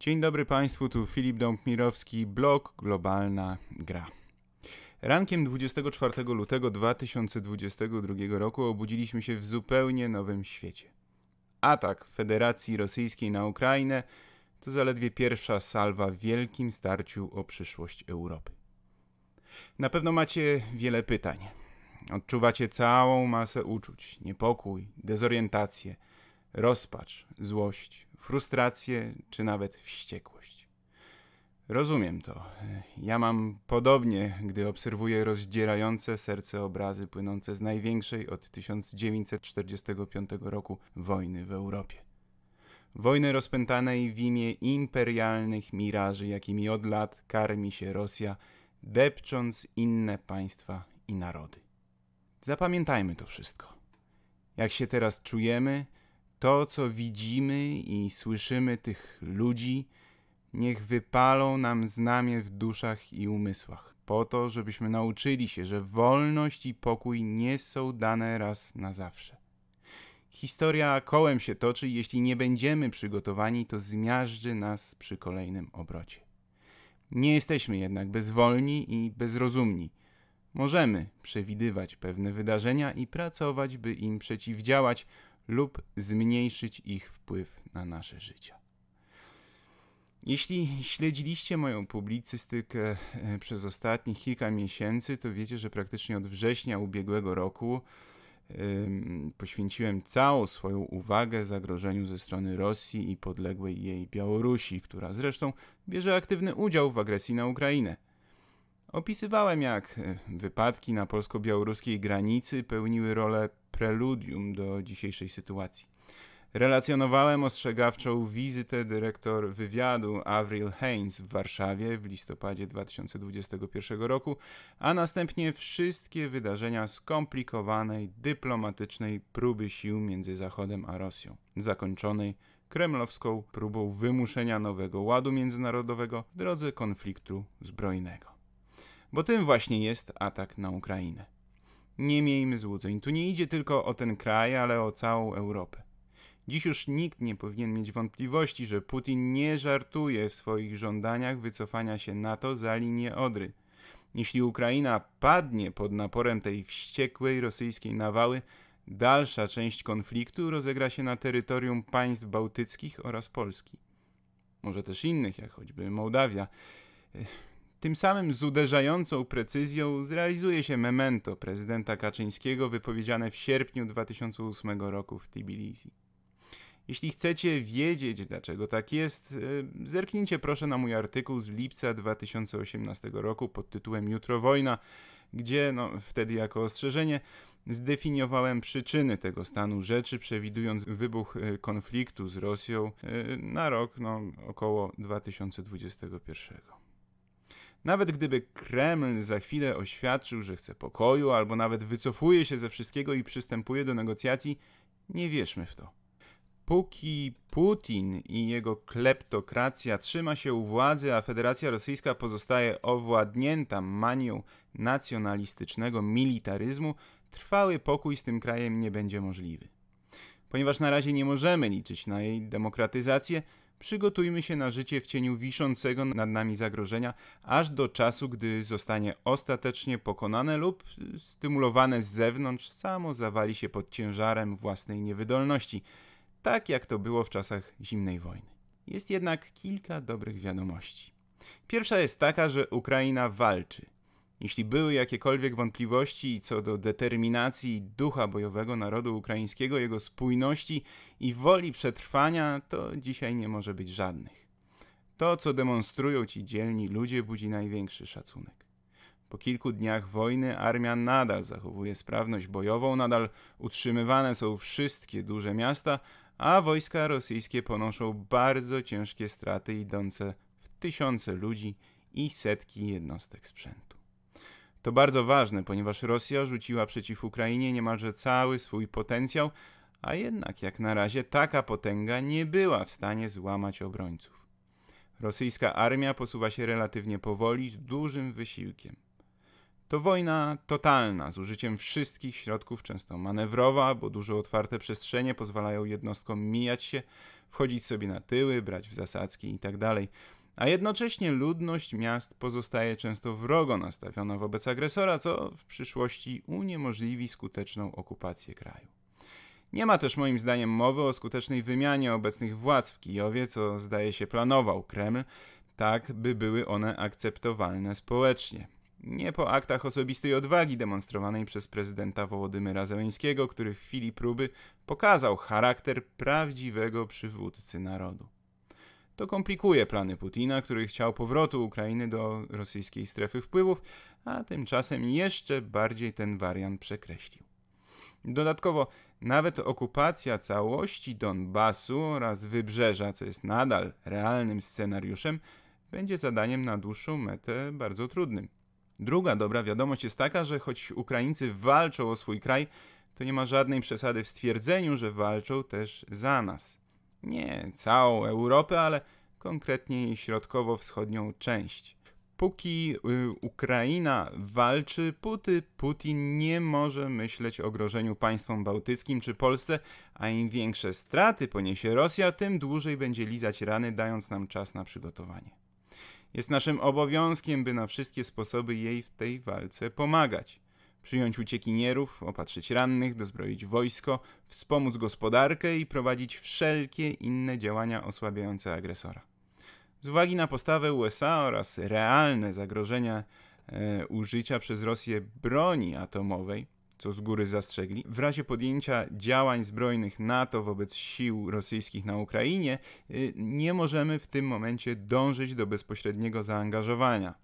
Dzień dobry Państwu, tu Filip Dąbmirowski, blog Globalna Gra. Rankiem 24 lutego 2022 roku obudziliśmy się w zupełnie nowym świecie. Atak Federacji Rosyjskiej na Ukrainę to zaledwie pierwsza salwa w wielkim starciu o przyszłość Europy. Na pewno macie wiele pytań. Odczuwacie całą masę uczuć: niepokój, dezorientację, rozpacz, złość, frustrację czy nawet wściekłość. Rozumiem to. Ja mam podobnie, gdy obserwuję rozdzierające serce obrazy płynące z największej od 1945 roku wojny w Europie. Wojny rozpętanej w imię imperialnych miraży, jakimi od lat karmi się Rosja, depcząc inne państwa i narody. Zapamiętajmy to wszystko. Jak się teraz czujemy, to co widzimy i słyszymy tych ludzi, niech wypalą nam znamie w duszach i umysłach, po to, żebyśmy nauczyli się, że wolność i pokój nie są dane raz na zawsze. Historia kołem się toczy, jeśli nie będziemy przygotowani, to zmiażdży nas przy kolejnym obrocie. Nie jesteśmy jednak bezwolni i bezrozumni. Możemy przewidywać pewne wydarzenia i pracować, by im przeciwdziałać lub zmniejszyć ich wpływ na nasze życie. Jeśli śledziliście moją publicystykę e, przez ostatnich kilka miesięcy, to wiecie, że praktycznie od września ubiegłego roku poświęciłem całą swoją uwagę zagrożeniu ze strony Rosji i podległej jej Białorusi, która zresztą bierze aktywny udział w agresji na Ukrainę. Opisywałem, jak e, wypadki na polsko-białoruskiej granicy pełniły rolę preludium do dzisiejszej sytuacji. Relacjonowałem ostrzegawczą wizytę dyrektor wywiadu Avril Haines w Warszawie w listopadzie 2021 roku, a następnie wszystkie wydarzenia skomplikowanej dyplomatycznej próby sił między Zachodem a Rosją, zakończonej kremlowską próbą wymuszenia nowego ładu międzynarodowego w drodze konfliktu zbrojnego bo tym właśnie jest atak na Ukrainę. Nie miejmy złudzeń, tu nie idzie tylko o ten kraj, ale o całą Europę. Dziś już nikt nie powinien mieć wątpliwości, że Putin nie żartuje w swoich żądaniach wycofania się NATO za linię Odry. Jeśli Ukraina padnie pod naporem tej wściekłej rosyjskiej nawały, dalsza część konfliktu rozegra się na terytorium państw bałtyckich oraz Polski. Może też innych, jak choćby Mołdawia. Tym samym z uderzającą precyzją zrealizuje się memento prezydenta Kaczyńskiego wypowiedziane w sierpniu 2008 roku w Tbilisi. Jeśli chcecie wiedzieć, dlaczego tak jest, y, zerknijcie proszę na mój artykuł z lipca 2018 roku pod tytułem Jutro wojna, gdzie, no, wtedy jako ostrzeżenie, zdefiniowałem przyczyny tego stanu rzeczy, przewidując wybuch y, konfliktu z Rosją y, na rok no, około 2021. Nawet gdyby Kreml za chwilę oświadczył, że chce pokoju, albo nawet wycofuje się ze wszystkiego i przystępuje do negocjacji, nie wierzmy w to. Póki Putin i jego kleptokracja trzyma się u władzy, a Federacja Rosyjska pozostaje owładnięta manią nacjonalistycznego militaryzmu, trwały pokój z tym krajem nie będzie możliwy. Ponieważ na razie nie możemy liczyć na jej demokratyzację, przygotujmy się na życie w cieniu wiszącego nad nami zagrożenia, aż do czasu, gdy zostanie ostatecznie pokonane lub stymulowane z zewnątrz, samo zawali się pod ciężarem własnej niewydolności, tak jak to było w czasach zimnej wojny. Jest jednak kilka dobrych wiadomości. Pierwsza jest taka, że Ukraina walczy – jeśli były jakiekolwiek wątpliwości co do determinacji ducha bojowego narodu ukraińskiego, jego spójności i woli przetrwania, to dzisiaj nie może być żadnych. To, co demonstrują ci dzielni ludzie, budzi największy szacunek. Po kilku dniach wojny armia nadal zachowuje sprawność bojową, nadal utrzymywane są wszystkie duże miasta, a wojska rosyjskie ponoszą bardzo ciężkie straty idące w tysiące ludzi i setki jednostek sprzętu. To bardzo ważne, ponieważ Rosja rzuciła przeciw Ukrainie niemalże cały swój potencjał, a jednak jak na razie taka potęga nie była w stanie złamać obrońców. Rosyjska armia posuwa się relatywnie powoli, z dużym wysiłkiem. To wojna totalna, z użyciem wszystkich środków, często manewrowa, bo dużo otwarte przestrzenie pozwalają jednostkom mijać się, wchodzić sobie na tyły, brać w zasadzki itd. Tak a jednocześnie ludność miast pozostaje często wrogo nastawiona wobec agresora, co w przyszłości uniemożliwi skuteczną okupację kraju. Nie ma też moim zdaniem mowy o skutecznej wymianie obecnych władz w Kijowie, co zdaje się planował Kreml, tak by były one akceptowalne społecznie. Nie po aktach osobistej odwagi demonstrowanej przez prezydenta Wołodymyra Zeleńskiego, który w chwili próby pokazał charakter prawdziwego przywódcy narodu. To komplikuje plany Putina, który chciał powrotu Ukrainy do rosyjskiej strefy wpływów, a tymczasem jeszcze bardziej ten wariant przekreślił. Dodatkowo, nawet okupacja całości Donbasu oraz wybrzeża, co jest nadal realnym scenariuszem, będzie zadaniem na dłuższą metę bardzo trudnym. Druga dobra wiadomość jest taka, że choć Ukraińcy walczą o swój kraj, to nie ma żadnej przesady w stwierdzeniu, że walczą też za nas nie całą Europę, ale konkretnie środkowo-wschodnią część. Póki y, Ukraina walczy, Puty, Putin nie może myśleć o grożeniu państwom bałtyckim czy Polsce, a im większe straty poniesie Rosja, tym dłużej będzie lizać rany, dając nam czas na przygotowanie. Jest naszym obowiązkiem, by na wszystkie sposoby jej w tej walce pomagać przyjąć uciekinierów, opatrzyć rannych, dozbroić wojsko, wspomóc gospodarkę i prowadzić wszelkie inne działania osłabiające agresora. Z uwagi na postawę USA oraz realne zagrożenia e, użycia przez Rosję broni atomowej, co z góry zastrzegli, w razie podjęcia działań zbrojnych NATO wobec sił rosyjskich na Ukrainie, e, nie możemy w tym momencie dążyć do bezpośredniego zaangażowania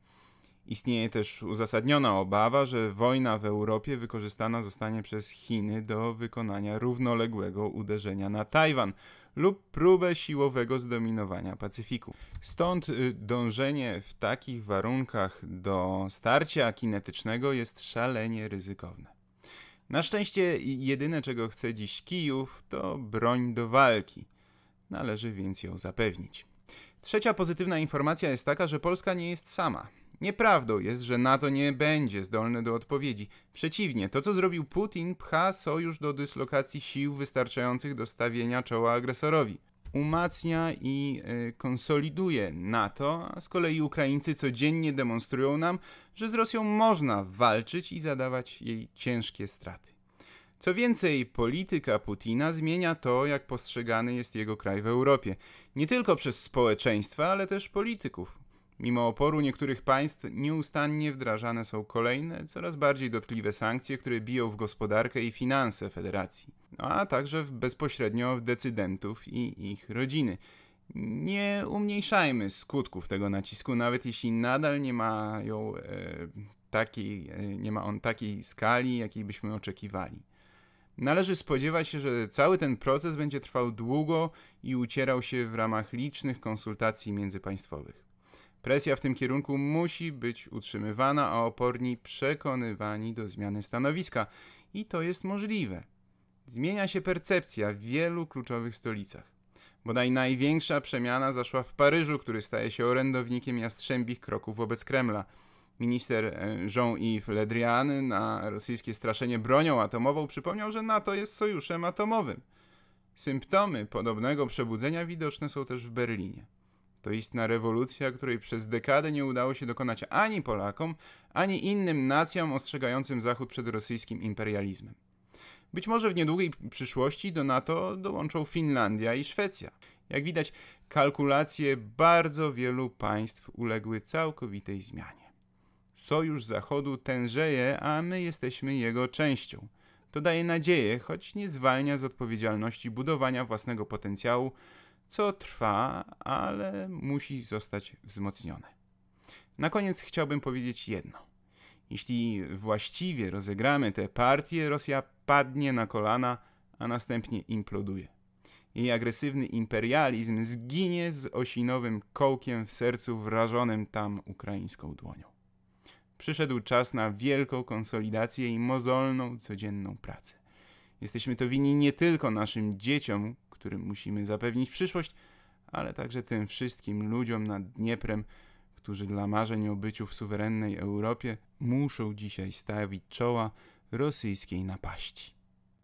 Istnieje też uzasadniona obawa, że wojna w Europie wykorzystana zostanie przez Chiny do wykonania równoległego uderzenia na Tajwan lub próbę siłowego zdominowania Pacyfiku. Stąd y, dążenie w takich warunkach do starcia kinetycznego jest szalenie ryzykowne. Na szczęście jedyne czego chce dziś Kijów to broń do walki. Należy więc ją zapewnić. Trzecia pozytywna informacja jest taka, że Polska nie jest sama. Nieprawdą jest, że NATO nie będzie zdolne do odpowiedzi. Przeciwnie, to co zrobił Putin pcha sojusz do dyslokacji sił wystarczających do stawienia czoła agresorowi. Umacnia i y, konsoliduje NATO, a z kolei Ukraińcy codziennie demonstrują nam, że z Rosją można walczyć i zadawać jej ciężkie straty. Co więcej, polityka Putina zmienia to, jak postrzegany jest jego kraj w Europie. Nie tylko przez społeczeństwa, ale też polityków. Mimo oporu niektórych państw nieustannie wdrażane są kolejne, coraz bardziej dotkliwe sankcje, które biją w gospodarkę i finanse federacji, no a także bezpośrednio w decydentów i ich rodziny. Nie umniejszajmy skutków tego nacisku, nawet jeśli nadal nie mają e, e, nie ma on takiej skali, jakiej byśmy oczekiwali. Należy spodziewać się, że cały ten proces będzie trwał długo i ucierał się w ramach licznych konsultacji międzypaństwowych. Presja w tym kierunku musi być utrzymywana, a oporni przekonywani do zmiany stanowiska. I to jest możliwe. Zmienia się percepcja w wielu kluczowych stolicach. Bodaj największa przemiana zaszła w Paryżu, który staje się orędownikiem jastrzębich kroków wobec Kremla. Minister e, Jean-Yves Le Drian na rosyjskie straszenie bronią atomową przypomniał, że NATO jest sojuszem atomowym. Symptomy podobnego przebudzenia widoczne są też w Berlinie. To istna rewolucja, której przez dekady nie udało się dokonać ani Polakom, ani innym nacjom ostrzegającym Zachód przed rosyjskim imperializmem. Być może w niedługiej przyszłości do NATO dołączą Finlandia i Szwecja. Jak widać, kalkulacje bardzo wielu państw uległy całkowitej zmianie. Sojusz Zachodu tężeje, a my jesteśmy jego częścią. To daje nadzieję, choć nie zwalnia z odpowiedzialności budowania własnego potencjału co trwa, ale musi zostać wzmocnione. Na koniec chciałbym powiedzieć jedno. Jeśli właściwie rozegramy tę partię, Rosja padnie na kolana, a następnie imploduje. Jej agresywny imperializm zginie z osinowym kołkiem w sercu wrażonym tam ukraińską dłonią. Przyszedł czas na wielką konsolidację i mozolną codzienną pracę. Jesteśmy to winni nie tylko naszym dzieciom, którym musimy zapewnić przyszłość, ale także tym wszystkim ludziom nad Dnieprem, którzy dla marzeń o byciu w suwerennej Europie muszą dzisiaj stawić czoła rosyjskiej napaści.